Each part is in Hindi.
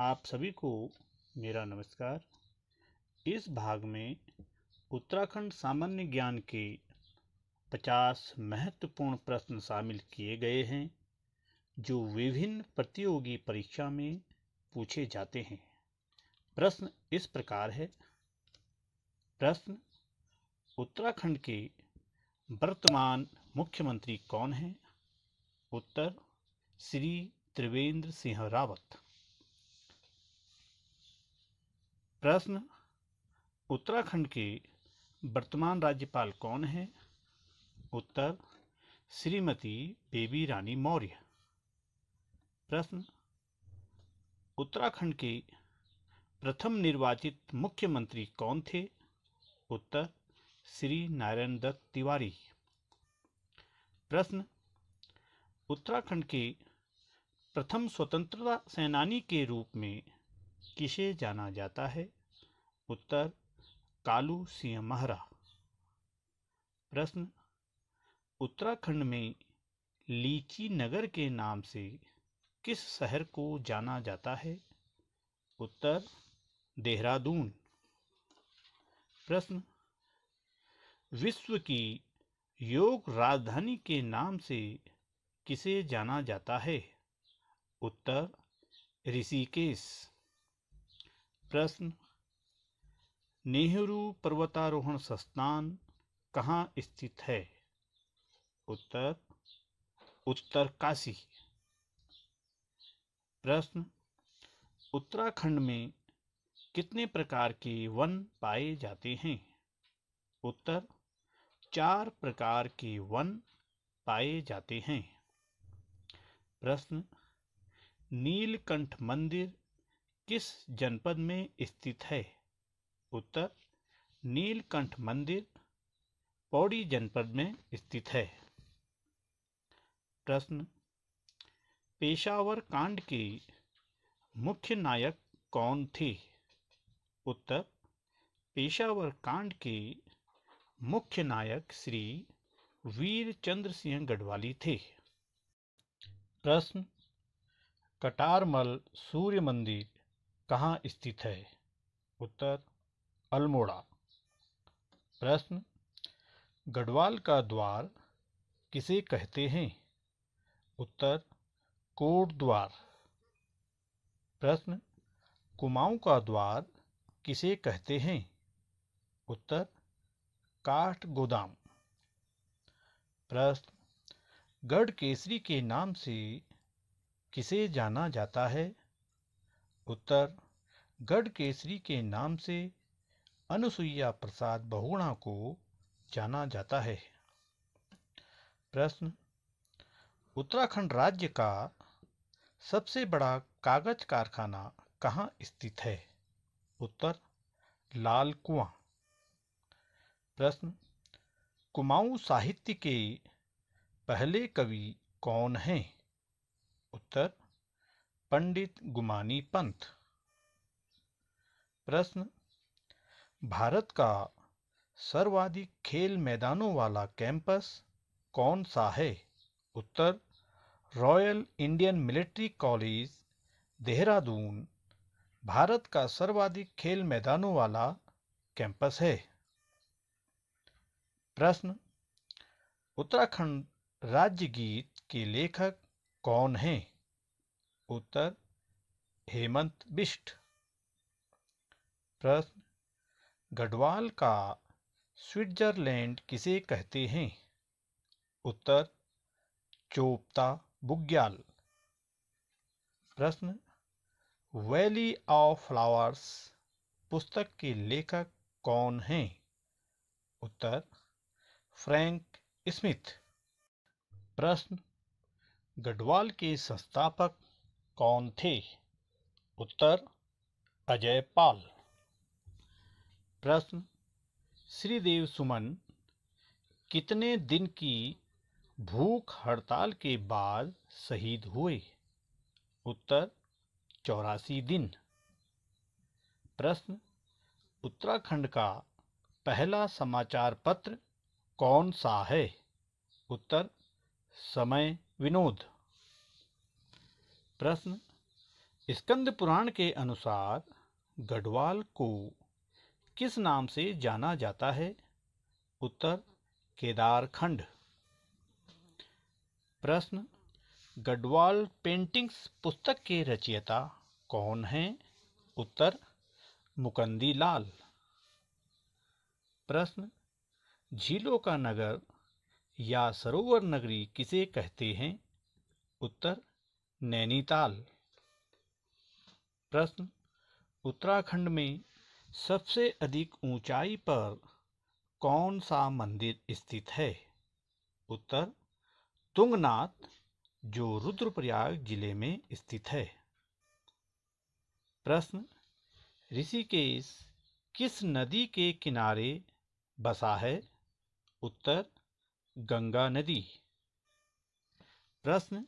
आप सभी को मेरा नमस्कार इस भाग में उत्तराखंड सामान्य ज्ञान के 50 महत्वपूर्ण प्रश्न शामिल किए गए हैं जो विभिन्न प्रतियोगी परीक्षा में पूछे जाते हैं प्रश्न इस प्रकार है प्रश्न उत्तराखंड के वर्तमान मुख्यमंत्री कौन हैं उत्तर श्री त्रिवेंद्र सिंह रावत प्रश्न उत्तराखंड के वर्तमान राज्यपाल कौन हैं उत्तर श्रीमती बेबी रानी मौर्य प्रश्न उत्तराखंड के प्रथम निर्वाचित मुख्यमंत्री कौन थे उत्तर श्री नारायण दत्त तिवारी प्रश्न उत्तराखंड के प्रथम स्वतंत्रता सेनानी के रूप में किसे जाना जाता है उत्तर कालू सिंह महरा प्रश्न उत्तराखंड में लीची नगर के नाम से किस शहर को जाना जाता है उत्तर देहरादून प्रश्न विश्व की योग राजधानी के नाम से किसे जाना जाता है उत्तर ऋषिकेश प्रश्न नेहरू पर्वतारोहण संस्थान कहाँ स्थित है उत्तर उत्तर काशी प्रश्न उत्तराखंड में कितने प्रकार के वन पाए जाते हैं उत्तर चार प्रकार के वन पाए जाते हैं प्रश्न नीलकंठ मंदिर किस जनपद में स्थित है उत्तर नीलकंठ मंदिर पौड़ी जनपद में स्थित है प्रश्न पेशावर कांड की मुख्य नायक कौन थी उत्तर पेशावर कांड के मुख्य नायक श्री वीर चंद्र सिंह गढ़वाली थे प्रश्न कटारमल सूर्य मंदिर कहाँ स्थित है उत्तर अल्मोड़ा प्रश्न गढ़वाल का द्वार किसे कहते हैं उत्तर कोट द्वार प्रश्न कुमाऊं का द्वार किसे कहते हैं उत्तर काठ गोदाम प्रश्न गढ़ केसरी के नाम से किसे जाना जाता है उत्तर गढ़ केसरी के नाम से अनुसुईया प्रसाद बहुणा को जाना जाता है प्रश्न उत्तराखंड राज्य का सबसे बड़ा कागज कारखाना कहाँ स्थित है उत्तर लाल कुआ प्रश्न कुमाऊं साहित्य के पहले कवि कौन हैं उत्तर पंडित गुमानी पंथ प्रश्न भारत का सर्वाधिक खेल मैदानों वाला कैंपस कौन सा है उत्तर Royal Indian Military College Dehradun Bharat का सर्वाधिक खेल मैदानों वाला कैंपस है प्रश्न उत्तराखंड राज्य गीत के लेखक कौन हैं उत्तर हेमंत बिष्ट प्रश्न गढ़वाल का स्विट्जरलैंड किसे कहते हैं उत्तर चोपता बुग्याल प्रश्न वैली ऑफ फ्लावर्स पुस्तक के लेखक कौन हैं उत्तर फ्रैंक स्मिथ प्रश्न गढ़वाल के संस्थापक कौन थे उत्तर अजय पाल प्रश्न श्रीदेव सुमन कितने दिन की भूख हड़ताल के बाद शहीद हुए उत्तर चौरासी दिन प्रश्न उत्तराखंड का पहला समाचार पत्र कौन सा है उत्तर समय विनोद प्रश्न स्कंद पुराण के अनुसार गढ़वाल को किस नाम से जाना जाता है उत्तर केदारखंड प्रश्न गढ़वाल पेंटिंग्स पुस्तक के रचयिता कौन हैं उत्तर मुकंदी लाल प्रश्न झीलों का नगर या सरोवर नगरी किसे कहते हैं उत्तर नैनीताल प्रश्न उत्तराखंड में सबसे अधिक ऊंचाई पर कौन सा मंदिर स्थित है उत्तर तुंगनाथ जो रुद्रप्रयाग जिले में स्थित है प्रश्न ऋषिकेश किस नदी के किनारे बसा है उत्तर गंगा नदी प्रश्न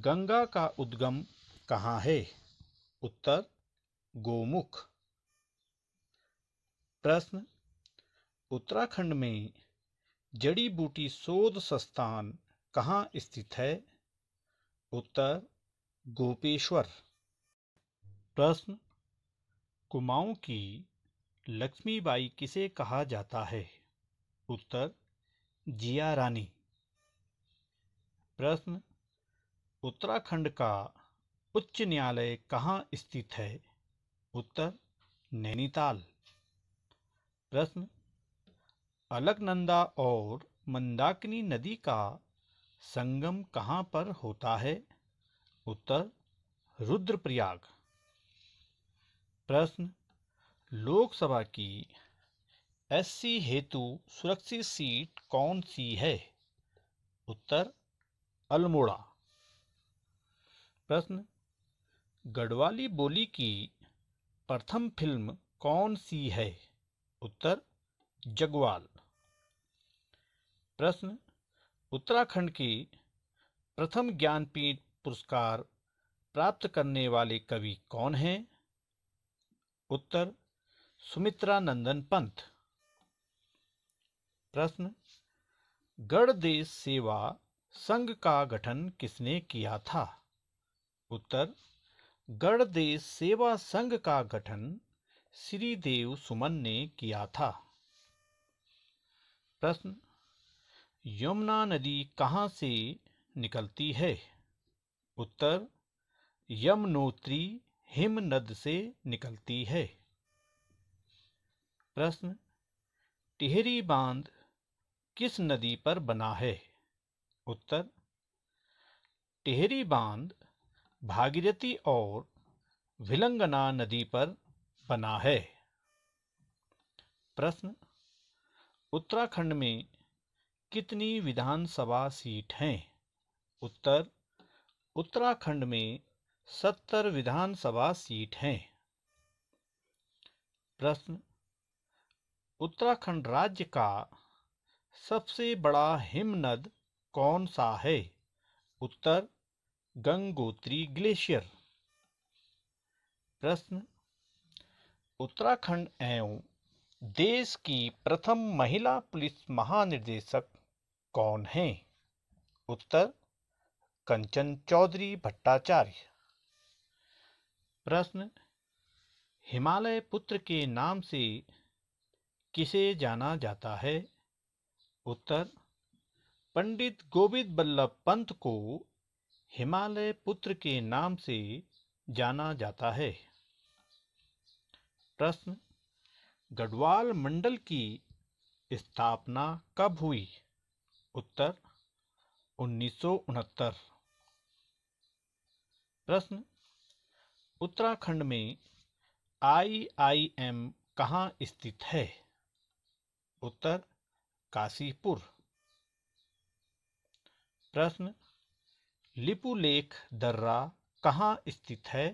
गंगा का उद्गम कहाँ है उत्तर गोमुख प्रश्न उत्तराखंड में जड़ी बूटी शोध संस्थान कहाँ स्थित है उत्तर गोपेश्वर प्रश्न कुमाऊं की लक्ष्मीबाई किसे कहा जाता है उत्तर जिया रानी प्रश्न उत्तराखंड का उच्च न्यायालय कहाँ स्थित है उत्तर नैनीताल प्रश्न अलकनंदा और मंदाकिनी नदी का संगम कहाँ पर होता है उत्तर रुद्रप्रयाग प्रश्न लोकसभा की एससी हेतु सुरक्षित सीट कौन सी है उत्तर अल्मोड़ा प्रश्न गढ़वाली बोली की प्रथम फिल्म कौन सी है उत्तर जगवाल प्रश्न उत्तराखंड की प्रथम ज्ञानपीठ पुरस्कार प्राप्त करने वाले कवि कौन हैं उत्तर सुमित्रा नंदन पंत प्रश्न गढ़ देश सेवा संघ का गठन किसने किया था उत्तर गणदेश सेवा संघ का गठन श्री देव सुमन ने किया था प्रश्न यमुना नदी कहाँ से निकलती है उत्तर यमुनोत्री हिमनद से निकलती है प्रश्न टिहरी बांध किस नदी पर बना है उत्तर टिहरी बांध भागीरथी और विलंगना नदी पर बना है प्रश्न उत्तराखंड में कितनी विधानसभा सीट हैं उत्तर उत्तराखंड में सत्तर विधानसभा सीट हैं प्रश्न उत्तराखंड राज्य का सबसे बड़ा हिमनद कौन सा है उत्तर गंगोत्री ग्लेशियर प्रश्न उत्तराखंड एवं देश की प्रथम महिला पुलिस महानिदेशक कौन है उत्तर कंचन चौधरी भट्टाचार्य प्रश्न हिमालय पुत्र के नाम से किसे जाना जाता है उत्तर पंडित गोविंद बल्लभ पंत को हिमालय पुत्र के नाम से जाना जाता है प्रश्न गढ़वाल मंडल की स्थापना कब हुई उत्तर उन्नीस प्रश्न उत्तराखंड में आईआईएम कहाँ स्थित है उत्तर काशीपुर प्रश्न लिपुलेख दर्रा कहाँ स्थित है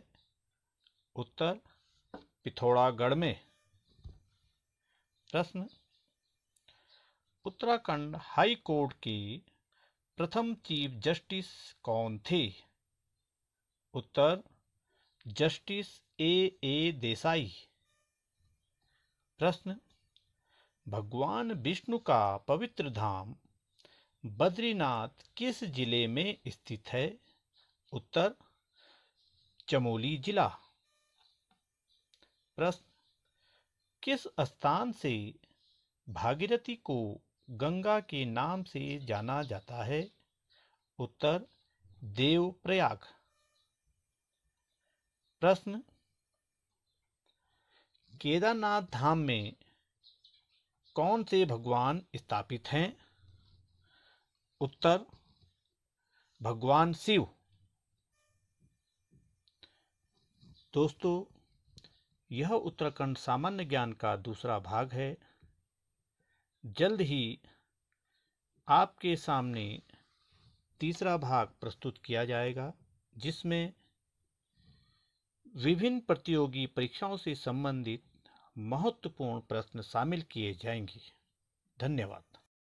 उत्तर पिथौरागढ़ में प्रश्न उत्तराखंड हाई कोर्ट के प्रथम चीफ जस्टिस कौन थे उत्तर जस्टिस ए ए देसाई प्रश्न भगवान विष्णु का पवित्र धाम बद्रीनाथ किस जिले में स्थित है उत्तर चमोली जिला प्रश्न किस स्थान से भागीरथी को गंगा के नाम से जाना जाता है उत्तर देवप्रयाग प्रश्न केदारनाथ धाम में कौन से भगवान स्थापित हैं उत्तर भगवान शिव दोस्तों यह उत्तराखंड सामान्य ज्ञान का दूसरा भाग है जल्द ही आपके सामने तीसरा भाग प्रस्तुत किया जाएगा जिसमें विभिन्न प्रतियोगी परीक्षाओं से संबंधित महत्वपूर्ण प्रश्न शामिल किए जाएंगे धन्यवाद